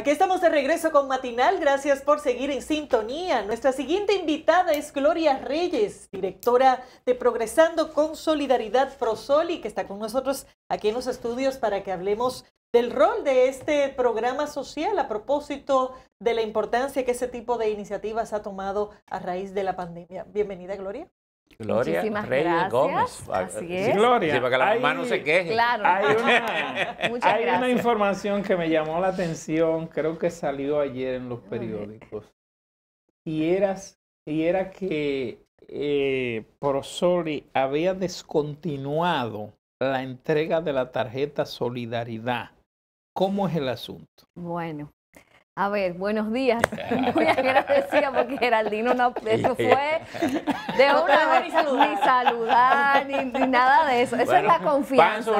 Aquí estamos de regreso con Matinal. Gracias por seguir en sintonía. Nuestra siguiente invitada es Gloria Reyes, directora de Progresando con Solidaridad Frosoli, que está con nosotros aquí en los estudios para que hablemos del rol de este programa social a propósito de la importancia que ese tipo de iniciativas ha tomado a raíz de la pandemia. Bienvenida, Gloria. Gloria Gómez. Ah, Gloria. la hay, no se Claro. Hay, una, información que me llamó la atención, creo que salió ayer en los periódicos. Y, y era que eh, Prosoli había descontinuado la entrega de la tarjeta Solidaridad. ¿Cómo es el asunto? Bueno, a ver, buenos días. Muy decía porque Geraldino no, eso fue de una vez ni saludar, ni, nada de eso. Esa es la confianza.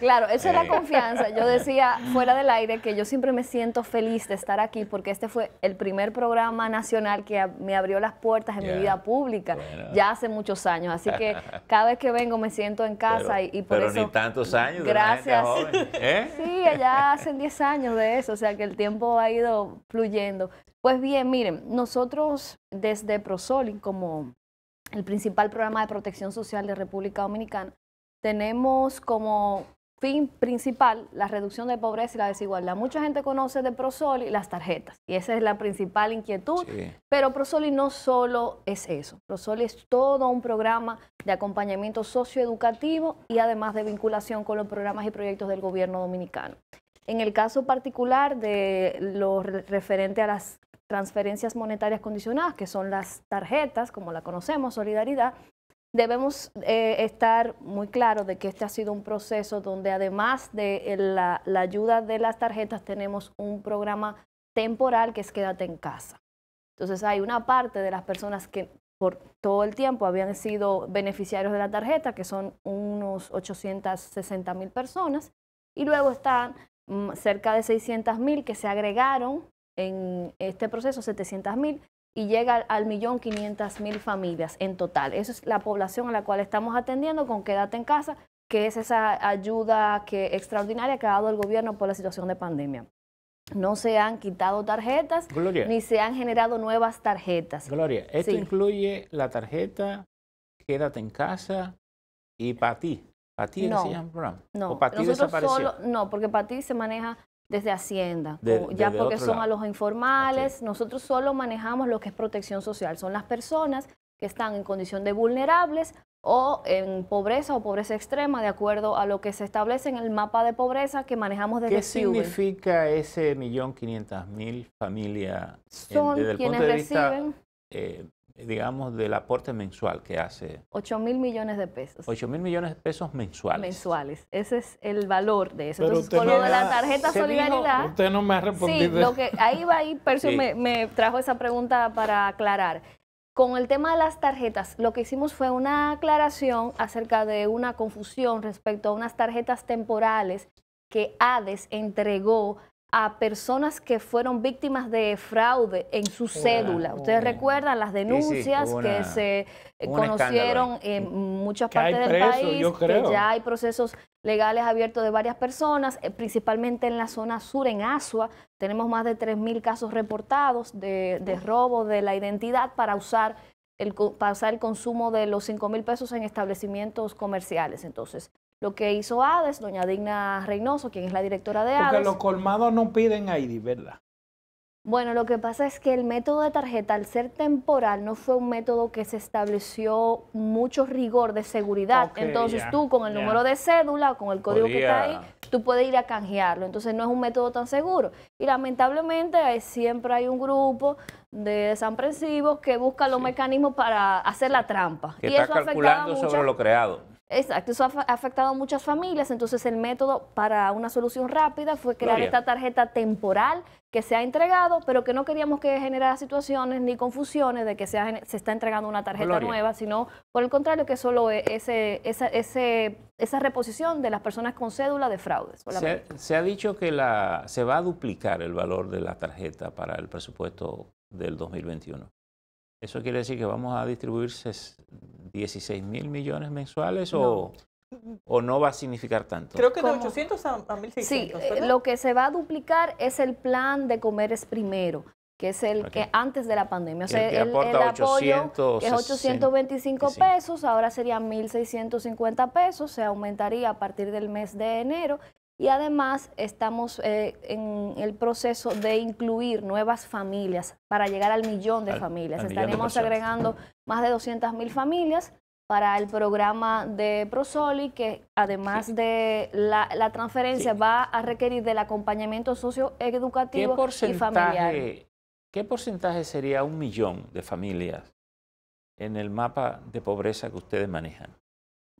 Claro, esa es la confianza. Yo decía fuera del aire que yo siempre me siento feliz de estar aquí porque este fue el primer programa nacional que me abrió las puertas en mi vida pública ya hace muchos años. Así que cada vez que vengo me siento en casa y, por eso. Pero ni tantos años. Gracias. ¿eh? Sí, ya hacen 10 años de eso. O sea que el tiempo ha ido fluyendo. Pues bien, miren, nosotros desde ProSolin, como el principal programa de protección social de República Dominicana, tenemos como fin principal la reducción de pobreza y la desigualdad. Mucha gente conoce de ProSoli las tarjetas y esa es la principal inquietud, pero ProSoli no solo es eso. ProSoli es todo un programa de acompañamiento socioeducativo y además de vinculación con los programas y proyectos del gobierno dominicano. En el caso particular de lo referente a las transferencias monetarias condicionadas, que son las tarjetas, como la conocemos, Solidaridad, debemos eh, estar muy claros de que este ha sido un proceso donde además de la, la ayuda de las tarjetas tenemos un programa temporal que es quédate en casa. Entonces hay una parte de las personas que por todo el tiempo habían sido beneficiarios de la tarjeta, que son unos 860 mil personas, y luego están Mm, cerca de 600 mil que se agregaron en este proceso, 700 mil y llega al millón familias en total. Esa es la población a la cual estamos atendiendo con Quédate en casa, que es esa ayuda que, extraordinaria que ha dado el gobierno por la situación de pandemia. No se han quitado tarjetas, ni se han generado nuevas tarjetas. Gloria, esto incluye la tarjeta Quédate en casa y para ti no, se No, porque Patí se maneja desde Hacienda, ya porque son a los informales. Nosotros solo manejamos lo que es protección social. Son las personas que están en condición de vulnerables o en pobreza o pobreza extrema, de acuerdo a lo que se establece en el mapa de pobreza que manejamos desde ¿Qué significa ese millón quinientas mil familias? Son quienes reciben... Eh, digamos, del aporte mensual que hace. 8 mil millones de pesos. 8 mil millones de pesos mensuales. Mensuales. Ese es el valor de eso. Entonces, con lo de la tarjeta Solidaridad. usted no me ha respondido. Sí, lo que, ahí va, ahí Percio me, me trajo esa pregunta para aclarar. Con el tema de las tarjetas, lo que hicimos fue una aclaración acerca de una confusión respecto a unas tarjetas temporales que Hades entregó a personas que fueron víctimas de fraude en su cédula. Ustedes recuerdan las denuncias que se eh, conocieron en mm. muchas partes del país, que ya hay procesos legales abiertos de varias personas, eh, principalmente en la zona sur, en Asua. Tenemos más de 3.000 casos reportados de, de robo de la identidad para usar el, para el consumo de los 5.000 pesos en establecimientos comerciales. Entonces, lo que hizo ADES, doña Digna Reynoso, quien es la directora de ADES. Porque los colmados no piden ID, ¿verdad? Bueno, lo que pasa es que el método de tarjeta, al ser temporal, no fue un método que se estableció mucho rigor de seguridad. Entonces tú con el número de cédula o con el código que está ahí, tú puedes ir a canjearlo. Entonces no es un método tan seguro. Y lamentablemente siempre hay un grupo de desamprensivos que busca los mecanismos para hacer la trampa. Que y está eso calculando sobre lo creado. Exacto, eso ha afectado a muchas familias, entonces el método para una solución rápida fue crear esta tarjeta temporal que se ha entregado, pero que no queríamos que generara situaciones ni confusiones de que se, está entregando una tarjeta nueva, sino por el contrario que solo e, ese, esa, ese, esa reposición de las personas con cédula de fraudes. Se, se, ha dicho que la, se va a duplicar el valor de la tarjeta para el presupuesto del 2021. Eso quiere decir que vamos a distribuir 16 mil millones mensuales o no va a significar tanto? Creo que de 800 a, 1.600. Sí, eh, lo que se va a duplicar es el plan de comeres primero, que es el que antes de la pandemia. el, apoyo es 825 pesos, ahora serían 1.650 pesos, se aumentaría a partir del mes de enero y además estamos eh, en el proceso de incluir nuevas familias para llegar al millón de familias. Estaremos agregando más de 200 mil familias para el programa de Prosoli, que además de la, transferencia va a requerir del acompañamiento socioeducativo y familiar. ¿Qué porcentaje sería un millón de familias en el mapa de pobreza que ustedes manejan?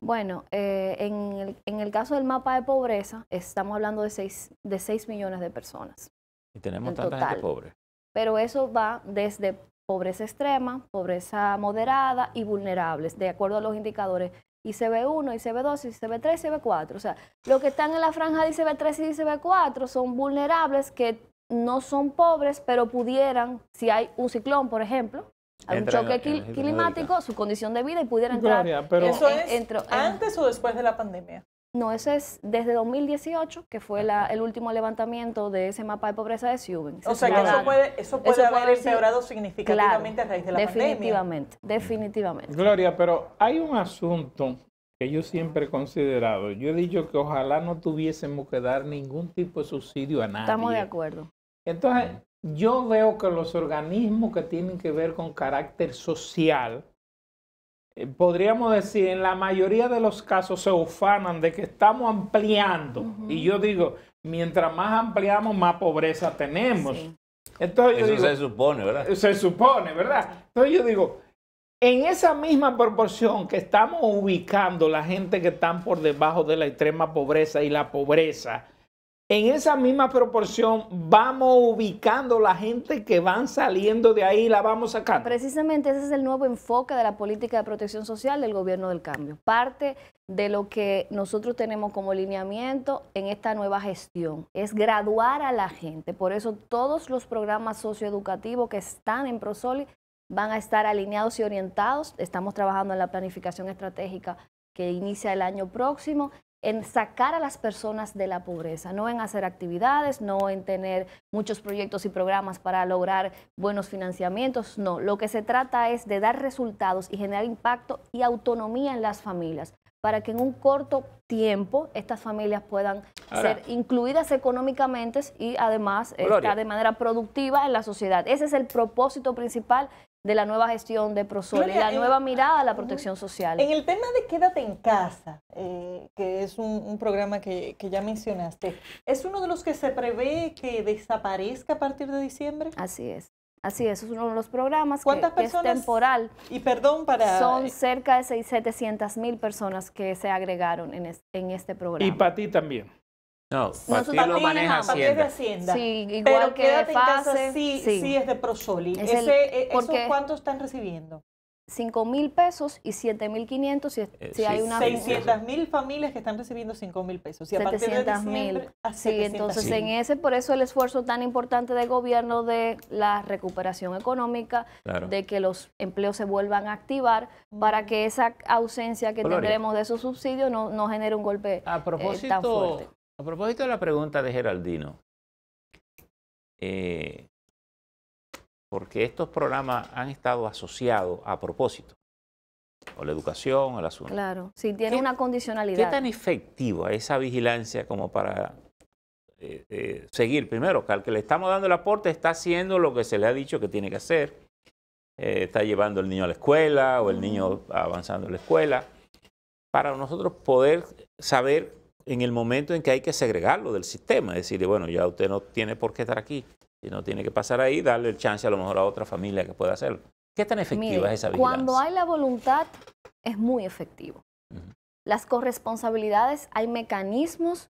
Bueno, eh, en, el, caso del mapa de pobreza, estamos hablando de 6 de seis millones de personas. Y tenemos tanta gente pobre. Pero eso va desde pobreza extrema, pobreza moderada y vulnerables, de acuerdo a los indicadores ICB1, ICB2, ICB3, ICB4. O sea, los que están en la franja de ICB3 y ICB4 son vulnerables que no son pobres, pero pudieran, si hay un ciclón, por ejemplo, un choque climático, su condición de vida y pudiera entrar. Gloria, pero ¿Eso es antes o después de la pandemia? No, eso es desde 2018, que fue el último levantamiento de ese mapa de pobreza de Siuben. O sea, que eso puede, eso puede haber empeorado significativamente a raíz de la pandemia. Definitivamente, definitivamente. Gloria, pero hay un asunto que yo siempre he considerado. Yo he dicho que ojalá no tuviésemos que dar ningún tipo de subsidio a nadie. Estamos de acuerdo. Entonces, yo veo que los organismos que tienen que ver con carácter social, eh, podríamos decir, en la mayoría de los casos se ufanan de que estamos ampliando. Y yo digo, mientras más ampliamos, más pobreza tenemos. Entonces, Eso se supone, ¿verdad? Eh, se supone, ¿verdad? Entonces yo digo, en esa misma proporción que estamos ubicando la gente que está por debajo de la extrema pobreza y la pobreza, en esa misma proporción vamos ubicando la gente que van saliendo de ahí y la vamos sacando. Precisamente ese es el nuevo enfoque de la política de protección social del gobierno del cambio. Parte de lo que nosotros tenemos como alineamiento en esta nueva gestión es graduar a la gente. Por eso todos los programas socioeducativos que están en Prosoli van a estar alineados y orientados. Estamos trabajando en la planificación estratégica que inicia el año próximo en sacar a las personas de la pobreza, no en hacer actividades, no en tener muchos proyectos y programas para lograr buenos financiamientos, no. Lo que se trata es de dar resultados y generar impacto y autonomía en las familias para que en un corto tiempo estas familias puedan ser incluidas económicamente y además estar de manera productiva en la sociedad. Ese es el propósito principal de la nueva gestión de Prosol y la nueva mirada a la protección social. En el tema de Quédate en casa, eh, que es un, programa que, ya mencionaste, ¿es uno de los que se prevé que desaparezca a partir de diciembre? Así es. Así es, es uno de los programas que, es temporal. Y perdón para... Son eh, cerca de seis 700 mil personas que se agregaron en, en este programa. Y para ti también. No, no lo maneja Hacienda. Sí, igual Pero que quédate en casa, sí, sí, es de Prosoli. E, cuántos están recibiendo? 5 mil pesos y 7 mil 500 eh, si, hay una 600 mil familias que están recibiendo 5 mil pesos. Y mil. Sí, entonces en ese, por eso el esfuerzo tan importante del gobierno de la recuperación económica, de que los empleos se vuelvan a activar para que esa ausencia que tendremos de esos subsidios no, no genere un golpe a eh, propósito, tan fuerte. A propósito de la pregunta de Geraldino, eh, porque estos programas han estado asociados a propósito, o la educación, o el asunto. Claro, sí, tiene una condicionalidad. ¿Qué tan efectiva esa vigilancia como para eh, eh, seguir? Primero, que al que le estamos dando el aporte está haciendo lo que se le ha dicho que tiene que hacer, está llevando el niño a la escuela o el niño avanzando en la escuela, para nosotros poder saber en el momento en que hay que segregarlo del sistema, decirle, bueno, ya usted no tiene por qué estar aquí, y no tiene que pasar ahí, darle el chance a lo mejor a otra familia que pueda hacerlo. ¿Qué tan efectiva es esa vigilancia? Cuando hay la voluntad, es muy efectivo. Las corresponsabilidades, hay mecanismos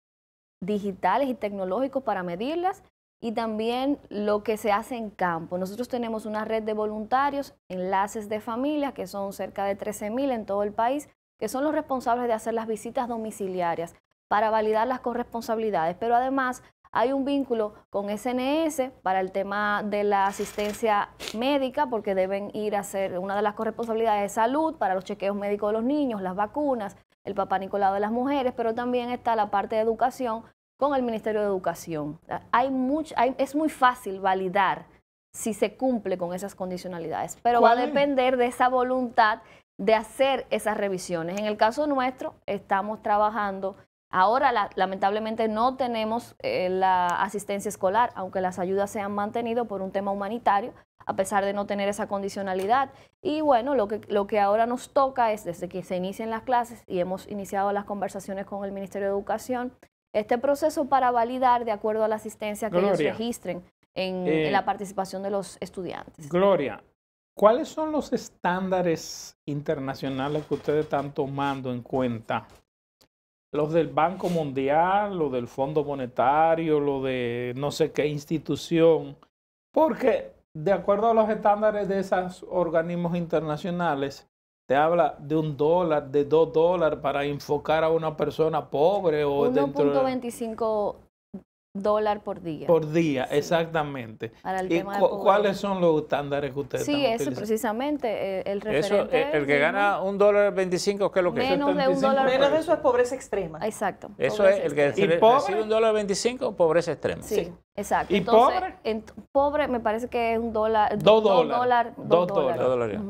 digitales y tecnológicos para medirlas y también lo que se hace en campo. Nosotros tenemos una red de voluntarios, enlaces de familias, que son cerca de 13.000 en todo el país, que son los responsables de hacer las visitas domiciliarias para validar las corresponsabilidades, pero además hay un vínculo con SNS para el tema de la asistencia médica, porque deben ir a hacer una de las corresponsabilidades de salud para los chequeos médicos de los niños, las vacunas, el papá Nicolau de las mujeres, pero también está la parte de educación con el Ministerio de Educación. Hay hay, es muy fácil validar si se cumple con esas condicionalidades, pero va a depender de esa voluntad de hacer esas revisiones. En el caso nuestro, estamos trabajando Ahora, lamentablemente, no tenemos eh, la asistencia escolar, aunque las ayudas se han mantenido por un tema humanitario, a pesar de no tener esa condicionalidad. Y bueno, lo que, lo que ahora nos toca es, desde que se inician las clases y hemos iniciado las conversaciones con el Ministerio de Educación, este proceso para validar de acuerdo a la asistencia que ellos registren eh, en la participación de los estudiantes. Gloria, ¿cuáles son los estándares internacionales que ustedes están tomando en cuenta los del Banco Mundial, los del Fondo Monetario, los de no sé qué institución, porque de acuerdo a los estándares de esos organismos internacionales, te habla de un dólar, de dos dólares para enfocar a una persona pobre o 1.25 dólar por día. Por día, exactamente. ¿Y ¿Cuáles son los estándares que ustedes Sí, eh, eso precisamente, eh, el referente. el que gana un dólar 25, ¿qué es lo que Menos de un dólar. Menos de eso es pobreza extrema. Exacto. Eso es, el que ¿Y pobre? recibe un dólar 25, pobreza extrema. Sí, exacto. ¿Y pobre? pobre me parece que es un dólar. Dos, dólares. Dos dólares. Dos dólares.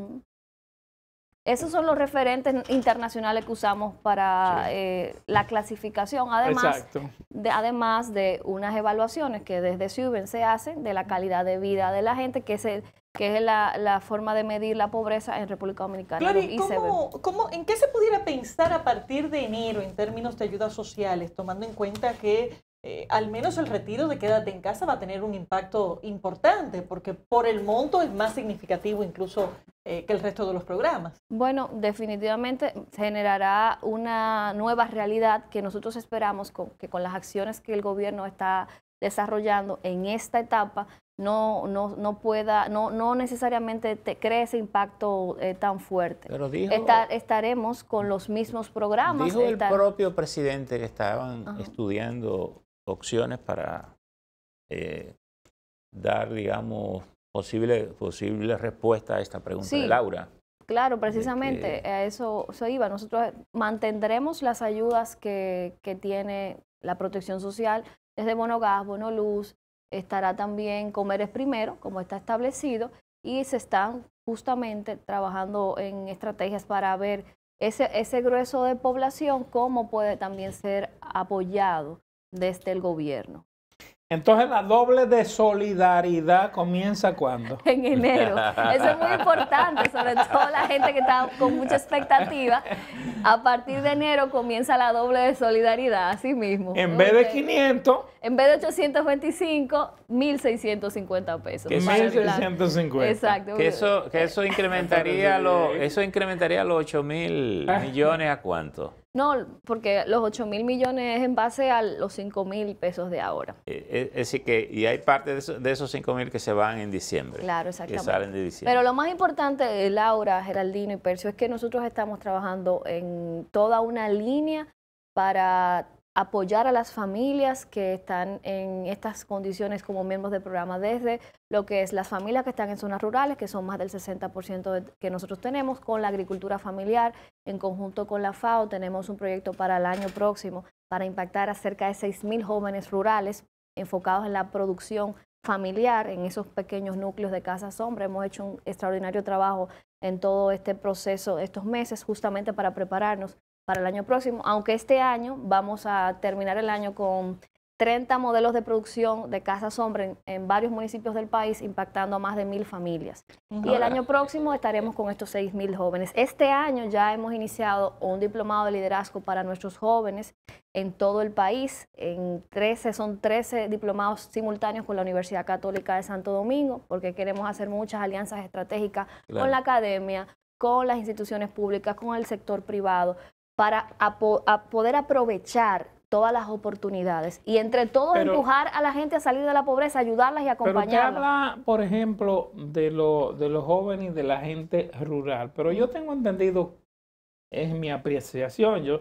Esos son los referentes internacionales que usamos para eh, la clasificación, además de, además de unas evaluaciones que desde Suben se hacen de la calidad de vida de la gente, que es, que es la, forma de medir la pobreza en República Dominicana. Claro, ¿y e e. cómo, cómo, ¿en qué se pudiera pensar a partir de enero en términos de ayudas sociales, tomando en cuenta que eh, al menos el retiro de quédate en casa va a tener un impacto importante, porque por el monto es más significativo incluso eh, que el resto de los programas. Bueno, definitivamente generará una nueva realidad que nosotros esperamos con, que con las acciones que el gobierno está desarrollando en esta etapa no, no, no pueda, no, no necesariamente te cree ese impacto eh, tan fuerte. Pero dijo, estaremos con los mismos programas. Dijo el propio presidente que estaban estudiando opciones para eh, dar, digamos, posibles posible respuesta a esta pregunta de Laura. Claro, precisamente a eso se iba. Nosotros mantendremos las ayudas que, tiene la protección social desde bono Bonoluz, estará también Comeres Primero, como está establecido, y se están justamente trabajando en estrategias para ver ese, ese grueso de población, cómo puede también ser apoyado desde este, el gobierno. Entonces la doble de solidaridad comienza cuando? En enero. Eso es muy importante, sobre todo la gente que está con mucha expectativa. A partir de enero comienza la doble de solidaridad, así mismo. En vez de 500. En vez de 825, 1.650 pesos. Que 1.650. Exacto. Que eso, eso incrementaría lo eso incrementaría los 8 mil millones a cuánto? No, porque los 8 mil millones es en base a los 5 mil pesos de ahora. Eh, eh, es decir, que y hay parte de, esos 5 mil que se van en diciembre. Claro, exactamente. Que salen de diciembre. Pero lo más importante, eh, Laura, Geraldino y Percio, es que nosotros estamos trabajando en toda una línea para apoyar a las familias que están en estas condiciones como miembros del programa desde lo que es las familias que están en zonas rurales, que son más del 60% que nosotros tenemos, con la agricultura familiar, en conjunto con la FAO, tenemos un proyecto para el año próximo para impactar a cerca de 6.000 jóvenes rurales enfocados en la producción familiar, en esos pequeños núcleos de casa sombra. Hemos hecho un extraordinario trabajo en todo este proceso estos meses, justamente para prepararnos para el año próximo, aunque este año vamos a terminar el año con 30 modelos de producción de casa sombra en, varios municipios del país, impactando a más de mil familias. Y el año próximo estaremos con estos 6 mil jóvenes. Este año ya hemos iniciado un diplomado de liderazgo para nuestros jóvenes en todo el país. En 13, son 13 diplomados simultáneos con la Universidad Católica de Santo Domingo, porque queremos hacer muchas alianzas estratégicas con la academia, con las instituciones públicas, con el sector privado, para poder aprovechar todas las oportunidades y entre todos empujar a la gente a salir de la pobreza, ayudarlas y acompañarlas. Pero habla, por ejemplo, de, de los jóvenes y de la gente rural, pero yo tengo entendido, es mi apreciación, yo,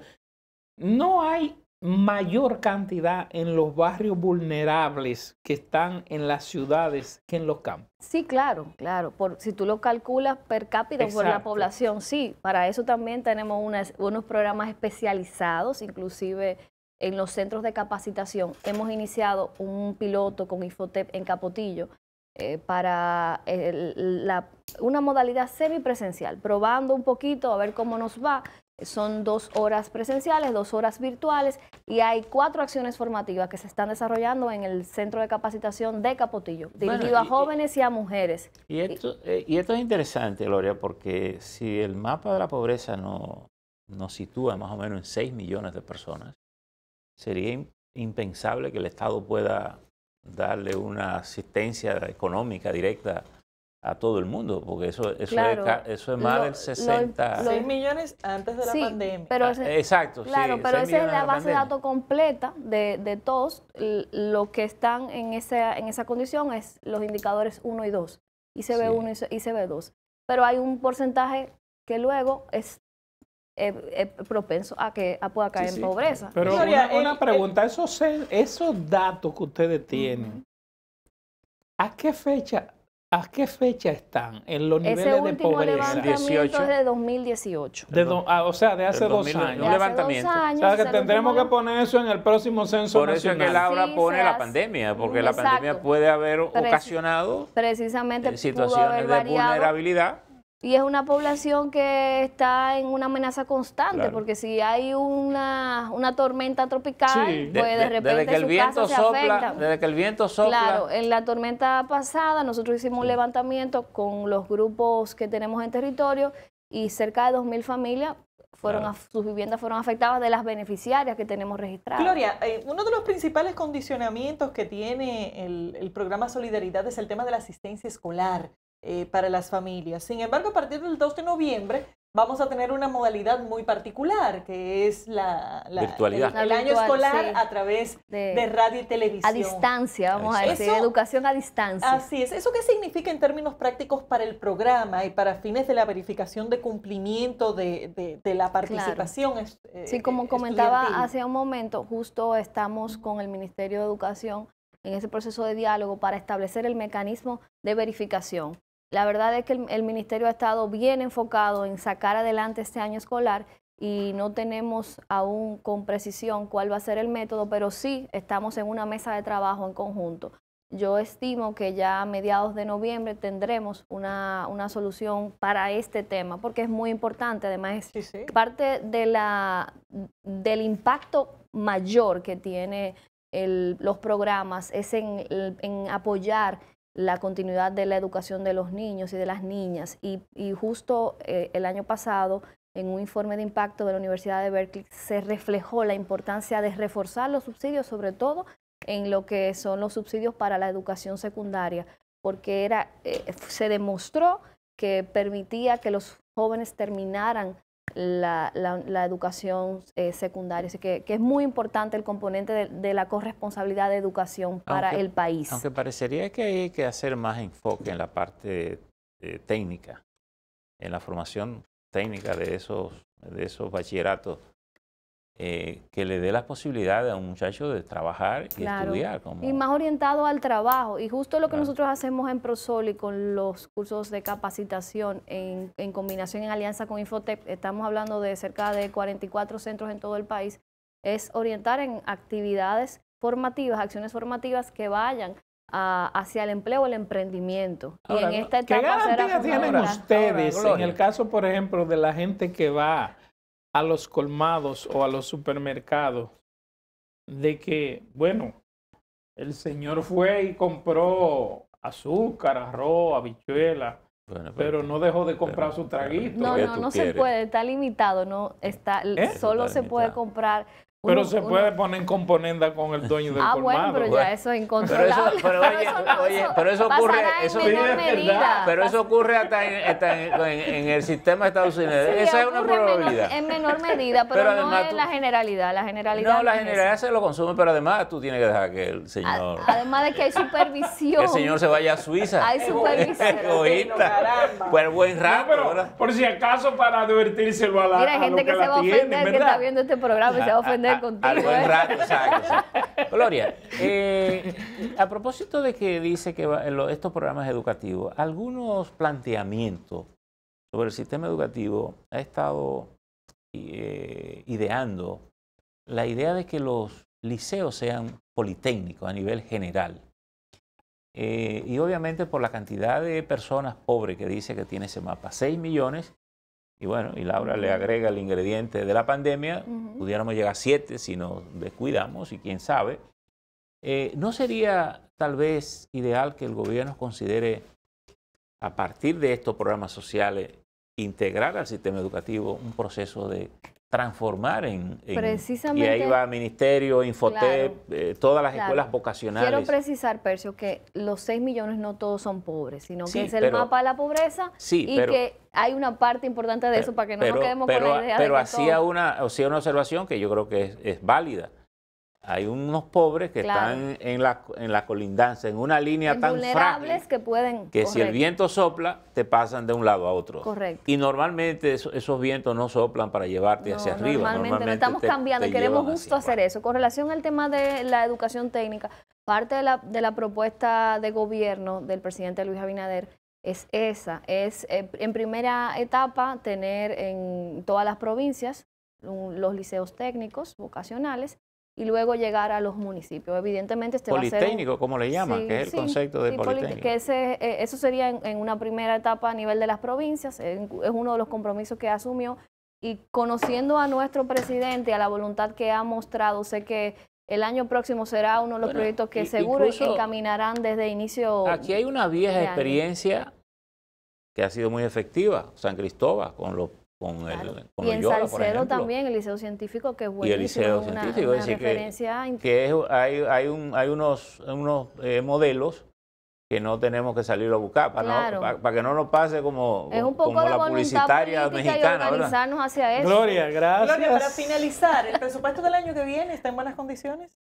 no hay mayor cantidad en los barrios vulnerables que están en las ciudades que en los campos. Sí, claro, claro. Por, si tú lo calculas per cápita por la población, sí. Para eso también tenemos unos programas especializados, inclusive en los centros de capacitación. Hemos iniciado un piloto con Infotep en Capotillo eh, para una modalidad semipresencial, probando un poquito a ver cómo nos va son dos horas presenciales, dos horas virtuales y hay cuatro acciones formativas que se están desarrollando en el Centro de Capacitación de Capotillo, dirigido a jóvenes y, a mujeres. Y esto, eh, y, esto es interesante, Gloria, porque si el mapa de la pobreza nos sitúa más o menos en 6 millones de personas, sería impensable que el Estado pueda darle una asistencia económica directa a todo el mundo, porque eso, eso, es, más del 60. 6 millones antes de la pandemia. Pero Exacto, Claro, pero esa es la base de datos completa de, todos. Lo que están en esa, en esa condición es los indicadores 1 y 2, ICB1 uno y ICB2. Pero hay un porcentaje que luego es eh, eh, propenso a que pueda caer en pobreza. Pero una, pregunta, esos, esos datos que ustedes tienen, ¿a qué fecha ¿A qué fecha están en los niveles de pobreza? levantamiento es de 2018. Ah, o sea, de hace, dos, años. levantamiento. O sea, que tendremos que poner eso en el próximo censo Por eso en el que Laura pone la pandemia, porque la pandemia puede haber ocasionado situaciones de vulnerabilidad y es una población que está en una amenaza constante, porque si hay una, tormenta tropical, puede pues de, repente desde que el viento sopla, se Desde que el viento sopla. Claro, en la tormenta pasada nosotros hicimos un levantamiento con los grupos que tenemos en territorio y cerca de 2.000 familias fueron a sus viviendas fueron afectadas de las beneficiarias que tenemos registradas. Gloria, eh, uno de los principales condicionamientos que tiene el, el programa Solidaridad es el tema de la asistencia escolar. Eh, para las familias. Sin embargo, a partir del 2 de noviembre vamos a tener una modalidad muy particular, que es la, virtualidad. El, año escolar a través de, radio y televisión. A distancia, vamos a decir, educación a distancia. Así es. ¿Eso qué significa en términos prácticos para el programa y para fines de la verificación de cumplimiento de, la participación? Eh, sí, como eh, comentaba hace un momento, justo estamos con el Ministerio de Educación en ese proceso de diálogo para establecer el mecanismo de verificación la verdad es que el, ministerio ha estado bien enfocado en sacar adelante este año escolar y no tenemos aún con precisión cuál va a ser el método, pero sí estamos en una mesa de trabajo en conjunto. Yo estimo que ya a mediados de noviembre tendremos una, solución para este tema, porque es muy importante, además parte de la, del impacto mayor que tiene los programas es en, en apoyar la continuidad de la educación de los niños y de las niñas. Y, justo eh, el año pasado, en un informe de impacto de la Universidad de Berkeley, se reflejó la importancia de reforzar los subsidios, sobre todo en lo que son los subsidios para la educación secundaria, porque era, eh, se demostró que permitía que los jóvenes terminaran la, educación eh, secundaria. Así que, que, es muy importante el componente de, la corresponsabilidad de educación para el país. Aunque parecería que hay que hacer más enfoque en la parte técnica, en la formación técnica de esos, de esos bachilleratos eh, que le dé las posibilidades a un muchacho de trabajar y estudiar. Y más orientado al trabajo. Y justo lo que nosotros hacemos en Prosoli con los cursos de capacitación en, combinación, en alianza con Infotec, estamos hablando de cerca de 44 centros en todo el país, es orientar en actividades formativas, acciones formativas que vayan hacia el empleo, o el emprendimiento. y en esta etapa ¿Qué garantías tienen ustedes en el caso, por ejemplo, de la gente que va a los colmados o a los supermercados de que, bueno, el señor fue y compró azúcar, arroz, habichuela, pero, no dejó de comprar su traguito. No, no, no se puede, está limitado, no está, ¿Eh? solo se puede comprar pero se puede poner en componenda con el dueño del Ah, bueno, pero ya eso es incontrolable. Pero eso, pero oye, eso, oye, pero eso ocurre, en pero eso ocurre hasta, en, el sistema estadounidense Estados Esa es una probabilidad. en menor medida, pero, no es la generalidad. La generalidad no, la generalidad se lo consume, pero además tú tienes que dejar que el señor. además de que hay supervisión. Que el señor se vaya a Suiza. Hay supervisión. Pues buen rato. por si acaso, para divertirse el la. Mira, hay gente que, se va a ofender, que está viendo este programa y se va a ah, ah, ofender. Ah, ¿eh? rato, Gloria, eh, a propósito de que dice que estos programas educativos, algunos planteamientos sobre el sistema educativo ha estado eh, ideando la idea de que los liceos sean politécnicos a nivel general. y obviamente por la cantidad de personas pobres que dice que tiene ese mapa, 6 millones, y bueno, y Laura le agrega el ingrediente de la pandemia, pudiéramos llegar a siete si nos descuidamos y quién sabe. Eh, ¿No sería tal vez ideal que el gobierno considere, a partir de estos programas sociales, integrar al sistema educativo un proceso de transformar en, y ahí va Ministerio, Infotep, eh, todas las escuelas vocacionales. Quiero precisar, Percio, que los 6 millones no todos son pobres, sino que es el mapa de la pobreza y que hay una parte importante de eso para que no nos quedemos con la idea Pero hacía una, una observación que yo creo que es válida hay unos pobres que están en la, en la colindancia, en una línea tan frágil que pueden que si el viento sopla te pasan de un lado a otro. Correcto. Y normalmente esos, vientos no soplan para llevarte hacia arriba. Normalmente, estamos cambiando, queremos justo hacer eso. Con relación al tema de la educación técnica, parte de la, de la propuesta de gobierno del presidente Luis Abinader es esa, es eh, en primera etapa tener en todas las provincias los liceos técnicos vocacionales y luego llegar a los municipios. Evidentemente este Politécnico, va a ser como le llaman, que es el concepto de politécnico. Que ese, eh, eso sería en, una primera etapa a nivel de las provincias, es uno de los compromisos que asumió y conociendo a nuestro presidente, a la voluntad que ha mostrado, sé que el año próximo será uno de los proyectos que seguro que encaminarán desde inicio. Aquí hay una vieja experiencia que ha sido muy efectiva, San Cristóbal, con los el Y en Salcedo también, el Liceo Científico, que es bueno. Y el Liceo Científico, es decir, que, hay, hay, unos, unos eh, modelos que no tenemos que salir a buscar, para, no, para, que no nos pase como, es un poco como la publicitaria mexicana. Y hacia eso. Gloria, gracias. Gloria, para finalizar, ¿el presupuesto del año que viene está en buenas condiciones?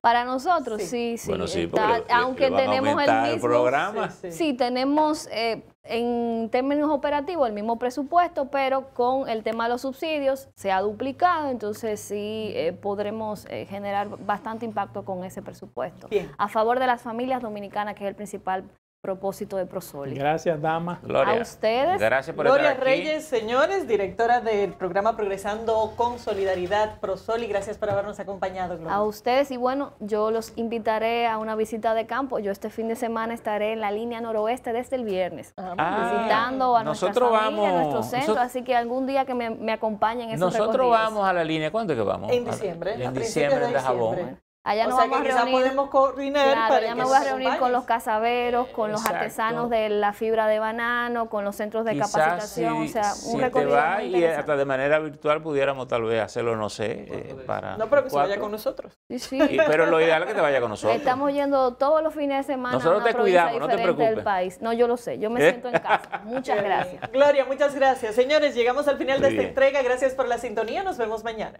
Para nosotros, sí, sí. bueno, sí aunque tenemos el mismo el programa. Sí, sí. tenemos eh, en términos operativos el mismo presupuesto, pero con el tema de los subsidios se ha duplicado, entonces sí eh, podremos eh, generar bastante impacto con ese presupuesto. A favor de las familias dominicanas, que es el principal propósito de Prosoli. Gracias, dama. Gloria. A ustedes. Gracias por estar aquí. Reyes, señores, directora del programa Progresando con Solidaridad Prosoli. Gracias por habernos acompañado, A ustedes y bueno, yo los invitaré a una visita de campo. Yo este fin de semana estaré en la línea noroeste desde el viernes, ah, ah, visitando a nosotros nuestra familia, vamos, a nuestro centro, así que algún día que me, acompañen Nosotros vamos a la línea, ¿cuándo es que vamos? En diciembre. En diciembre, de diciembre. Allá no nos vamos a reunir, podemos coordinar claro, me voy a reunir con los cazaberos, con los artesanos de la fibra de banano, con los centros de capacitación, o sea, si un recorrido te va y hasta de manera virtual pudiéramos tal vez hacerlo, no sé, eh, para No, pero que se vaya con nosotros. Sí, Y, pero lo ideal es que te vaya con nosotros. Estamos yendo todos los fines de semana a una te cuidamos, no Del país. No, yo lo sé, yo me ¿Eh? siento en casa. Muchas gracias. Gloria, muchas gracias. Señores, llegamos al final de esta entrega. Gracias por la sintonía. Nos vemos mañana.